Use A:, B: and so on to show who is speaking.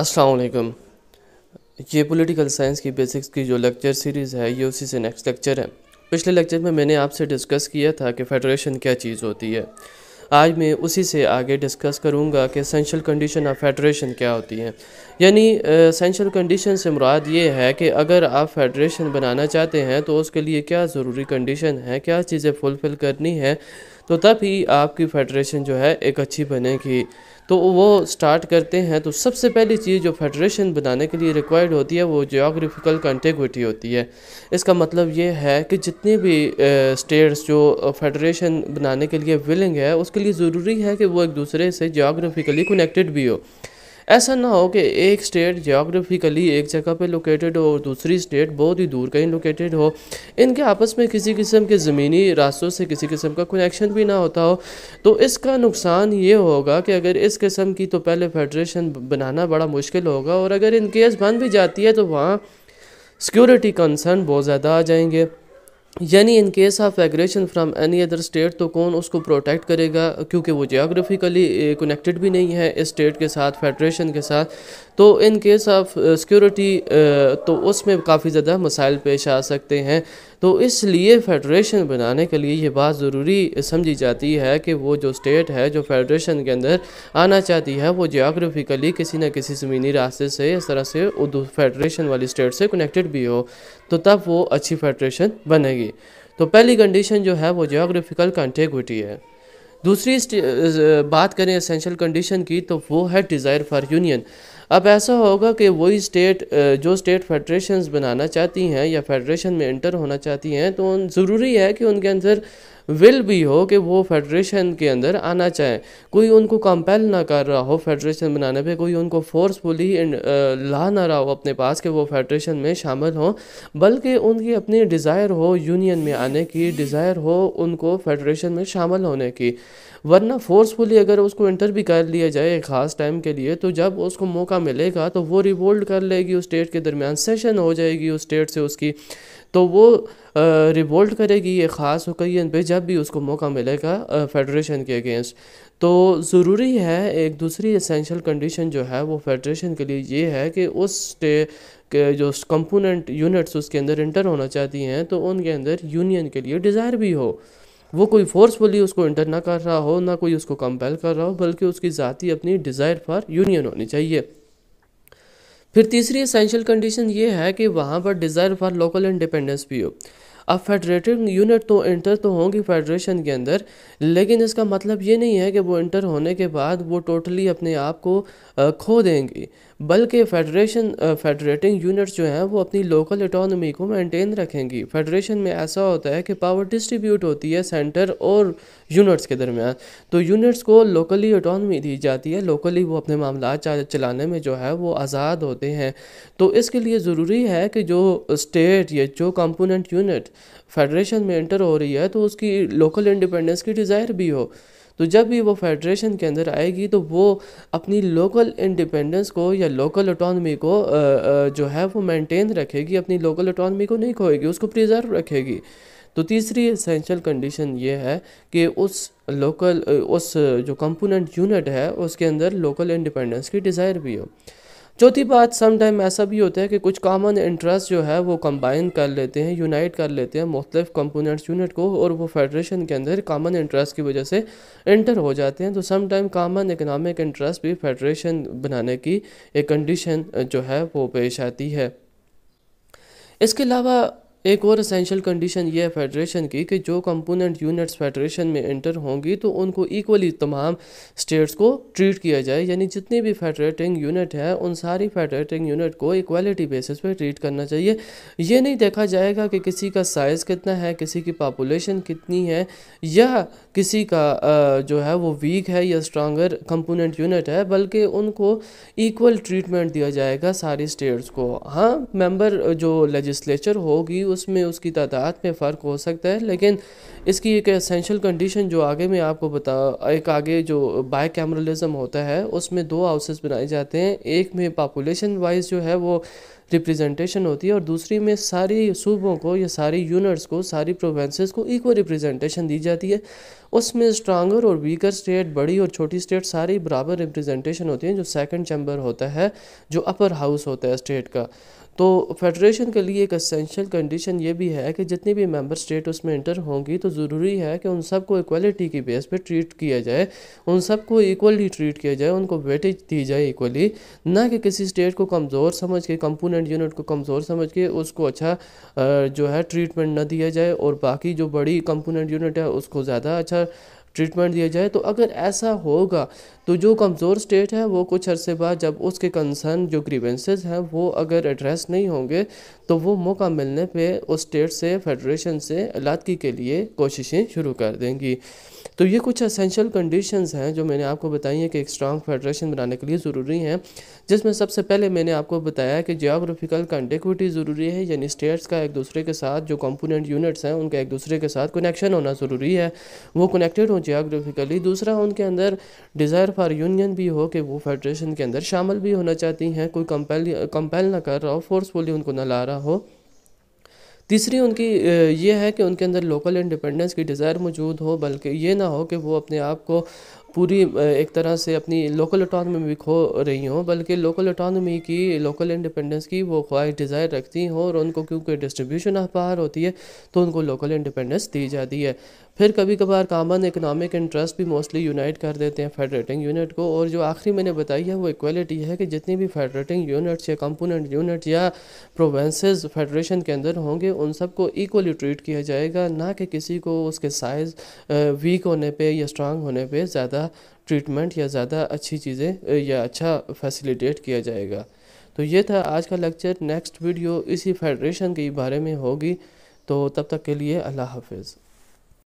A: असलकम ये political science की बेसिक्स की जो लेक्चर सीरीज़ है ये उसी से नेक्स्ट लेक्चर है पिछले लेक्चर में मैंने आपसे डिस्कस किया था कि फेडरेशन क्या चीज़ होती है आज मैं उसी से आगे डिस्कस करूंगा कि सेंशल कंडीशन ऑफ फेडरेशन क्या होती है यानी सेंशल कंडीशन से मुराद ये है कि अगर आप फेडरेशन बनाना चाहते हैं तो उसके लिए क्या ज़रूरी कंडीशन है क्या चीज़ें फुलफ़िल करनी है तो ही आपकी फेडरेशन जो है एक अच्छी बनेगी तो वो स्टार्ट करते हैं तो सबसे पहली चीज़ जो फेडरेशन बनाने के लिए रिक्वायर्ड होती है वो जोग्राफिकल कंटेगुटी होती है इसका मतलब ये है कि जितने भी स्टेट्स जो फेडरेशन बनाने के लिए विलिंग है उसके लिए ज़रूरी है कि वो एक दूसरे से जोग्राफिकली कनेक्टेड भी हो ऐसा ना हो कि एक स्टेट जोग्राफिकली एक जगह पे लोकेटेड हो और दूसरी स्टेट बहुत ही दूर कहीं लोकेटेड हो इनके आपस में किसी किस्म के ज़मीनी रास्तों से किसी किस्म का कनेक्शन भी ना होता हो तो इसका नुकसान ये होगा कि अगर इस किस्म की तो पहले फेडरेशन बनाना बड़ा मुश्किल होगा और अगर इनकेस बन भी जाती है तो वहाँ सिक्योरिटी कंसर्न बहुत ज़्यादा आ जाएंगे यानी in case of aggression from any other state तो कौन उसको प्रोटेक्ट करेगा क्योंकि वो जियोग्राफिकली कनेक्टेड eh, भी नहीं है इस स्टेट के साथ फेडरेशन के साथ तो इन केस ऑफ सिक्योरिटी तो उसमें काफ़ी ज़्यादा मसाइल पेश आ सकते हैं तो इसलिए फेडरेशन बनाने के लिए ये बात ज़रूरी समझी जाती है कि वो जो स्टेट है जो फेडरेशन के अंदर आना चाहती है वो जोग्राफिकली किसी न किसी ज़मीनी रास्ते से इस तरह से फेडरेशन वाली स्टेट से कनेक्टेड भी हो तो तब वो अच्छी फेडरेशन बनेगी तो पहली कंडीशन जो है वो जोग्राफिकल कंटेगुटी है दूसरी बात करें असेंशल कंडीशन की तो वो है डिज़ायर फॉर यूनियन अब ऐसा होगा कि वही स्टेट जो स्टेट फेडरेशंस बनाना चाहती हैं या फेडरेशन में इंटर होना चाहती हैं तो ज़रूरी है कि उनके अंदर विल भी हो कि वो फेडरेशन के अंदर आना चाहें कोई उनको कंपेल ना कर रहा हो फेडरेशन बनाने पे कोई उनको फोर्सफुली uh, ला ना रहा हो अपने पास कि वो फेडरेशन में शामिल हों बल्कि उनकी अपनी डिज़ायर हो यूनियन में आने की डिज़ायर हो उनको फेडरेशन में शामिल होने की वरना फोर्सफुली अगर उसको इंटर भी कर लिया जाए एक ख़ास टाइम के लिए तो जब उसको मौका मिलेगा तो वो रिवोल्ट कर लेगी उस स्टेट के दरमियान सेशन हो जाएगी उस स्टेट से उसकी तो वो रिवोल्ट करेगी ये ख़ास ओकेजन पे जब भी उसको मौका मिलेगा फेडरेशन के अगेंस्ट तो ज़रूरी है एक दूसरी एसेंशियल कंडीशन जो है वो फेडरेशन के लिए ये है कि उस स्टे के जो कंपोनेंट यूनिट्स उसके अंदर इंटर होना चाहती हैं तो उनके अंदर यूनियन के लिए डिज़ायर भी हो वो कोई फोर्सफुली उसको इंटर ना कर रहा हो ना कोई उसको कंपेल कर रहा हो बल्कि उसकी ज़ाती अपनी डिज़ायर फॉर यूनियन होनी चाहिए फिर तीसरी एसेंशियल कंडीशन ये है कि वहाँ पर डिज़ायर फॉर लोकल इंडिपेंडेंस भी हो अब फेडरेटिंग यूनिट तो इंटर तो होंगी फेडरेशन के अंदर लेकिन इसका मतलब ये नहीं है कि वो इंटर होने के बाद वो टोटली अपने आप को खो देंगी बल्कि फेडरेशन फेडरेटिंग यूनिट्स जो हैं वो अपनी लोकल इटोनमी को मेंटेन रखेंगी फेडरेशन में ऐसा होता है कि पावर डिस्ट्रीब्यूट होती है सेंटर और यूनिट्स के दरमियान तो यूनिट्स को लोकली इटानमी दी जाती है लोकली वो अपने मामला चलाने में जो है वो आज़ाद होते हैं तो इसके लिए ज़रूरी है कि जो स्टेट या जो कंपोनेंट यूनिट फेडरेशन में इंटर हो रही है तो उसकी लोकल इंडिपेंडेंस की डिज़ायर भी हो तो जब भी वो फेडरेशन के अंदर आएगी तो वो अपनी लोकल इंडिपेंडेंस को या लोकल अटोनमी को जो है वो मेंटेन रखेगी अपनी लोकल अटोनमी को नहीं खोएगी उसको प्रिजर्व रखेगी तो तीसरी एसेंशियल कंडीशन ये है कि उस लोकल उस जो कंपोनेंट यूनिट है उसके अंदर लोकल इंडिपेंडेंस की डिज़ायर भी हो चौथी बात समाइम ऐसा भी होता है कि कुछ कॉमन इंटरेस्ट जो है वो कंबाइन कर लेते हैं यूनाइट कर लेते हैं मुख्तफ कंपोनेंट्स यूनिट को और वो फेडरेशन के अंदर कॉमन इंटरेस्ट की वजह से इंटर हो जाते हैं तो समाइम कॉमन इकनॉमिक इंटरेस्ट भी फेडरेशन बनाने की एक कंडीशन जो है वो पेश आती है इसके अलावा एक और असेंशियल कंडीशन ये है फेडरेशन की कि जो कंपोनेंट यूनिट्स फेडरेशन में एंटर होंगी तो उनको इक्वली तमाम स्टेट्स को ट्रीट किया जाए यानी जितनी भी फेडरेटिंग यूनिट है उन सारी फेडरेटिंग यूनिट को इक्वालिटी बेसिस पे ट्रीट करना चाहिए ये नहीं देखा जाएगा कि किसी का साइज़ कितना है किसी की पॉपुलेशन कितनी है या किसी का जो है वो वीक है या स्ट्रांगर कंपोनेंट यूनिट है बल्कि उनको इक्वल ट्रीटमेंट दिया जाएगा सारी स्टेट्स को हाँ मेम्बर जो लेजिस्लेचर होगी उसमें उसकी तादाद में फ़र्क हो सकता है लेकिन इसकी एक असेंशल कंडीशन जो आगे मैं आपको बता एक आगे जो बाय कैमरलिज़म होता है उसमें दो हाउसेस बनाए जाते हैं एक में पॉपुलेशन वाइज जो है वो रिप्रेजेंटेशन होती है और दूसरी में सारी सूबों को या सारी यूनिट्स को सारी प्रोवेंसेस को इक्वल रिप्रेजेंटेशन दी जाती है उसमें स्ट्रांगर और वीकर स्टेट बड़ी और छोटी स्टेट सारी बराबर रिप्रेजेंटेशन होती है जो सेकंड चैम्बर होता है जो अपर हाउस होता है स्टेट का तो फेडरेशन के लिए एक असेंशियल कंडीशन ये भी है कि जितनी भी मेंबर स्टेट उसमें इंटर होंगी तो ज़रूरी है कि उन सबको इक्वलिटी की बेस पे ट्रीट किया जाए उन सबको इक्वली ट्रीट किया जाए उनको वेटेज दी जाए इक्वली ना कि किसी स्टेट को कमज़ोर समझ के कंपोनेंट यूनिट को कमज़ोर समझ के उसको अच्छा जो है ट्रीटमेंट ना दिया जाए और बाकी जो बड़ी कंपोनेंट यूनिट है उसको ज़्यादा अच्छा ट्रीटमेंट दिया जाए तो अगर ऐसा होगा तो जो कमज़ोर स्टेट है वो कुछ अरसे बाद जब उसके कंसर्न जो ग्रीवेंसेज हैं वो अगर एड्रेस नहीं होंगे तो वो मौका मिलने पे उस स्टेट से फेडरेशन से अलादगी के लिए कोशिशें शुरू कर देंगी तो ये कुछ असेंशियल कंडीशंस हैं जो मैंने आपको बताई हैं कि एक स्ट्रांग फेडरेशन बनाने के लिए ज़रूरी हैं जिसमें सबसे पहले मैंने आपको बताया कि जियोग्राफिकल कंटिक्विटी ज़रूरी है यानी स्टेट्स का एक दूसरे के साथ जो कंपोनेंट यूनिट्स हैं उनका एक दूसरे के साथ कनेक्शन होना ज़रूरी है वो कनेक्टेड हो जियोग्राफिकली दूसरा उनके अंदर डिज़ायर फॉर यूनियन भी हो कि वो फेडरेशन के अंदर शामिल भी होना चाहती हैं कोई कंपेल कंपेल ना कर रहा हो फोर्सफुली उनको ना ला रहा हो तीसरी उनकी ये है कि उनके अंदर लोकल इंडिपेंडेंस की डिज़ायर मौजूद हो बल्कि ये ना हो कि वो अपने आप को पूरी एक तरह से अपनी लोकल अटॉनमी भी खो रही हों बल्कि लोकल अटॉनमी की लोकल इंडिपेंडेंस की वो ख्वाहिश डिज़ायर रखती हों और उनको क्योंकि डिस्ट्रीब्यूशन अखबार होती है तो उनको लोकल इंडिपेंडेंस दी जाती है फिर कभी कभार कामन इकनॉमिक इंटरेस्ट भी मोस्टली यूनाइट कर देते हैं फेडरेटिंग यूनिट को और जो आखिरी मैंने बताई है वो इक्वलिटी है कि जितनी भी फेडरेटिंग यूनिट्स या कंपोनेंट यूनिट या प्रोवेंसेस फेडरेशन के अंदर होंगे उन सबको इक्वली ट्रीट किया जाएगा ना कि किसी को उसके साइज़ वीक होने पर या स्ट्रांग होने पर ज़्यादा ज़्यादा ट्रीटमेंट या ज़्यादा अच्छी चीज़ें या अच्छा फैसिलिटेट किया जाएगा तो ये था आज का लेक्चर नेक्स्ट वीडियो इसी फेडरेशन के बारे में होगी तो तब तक के लिए अल्लाह हाफिज़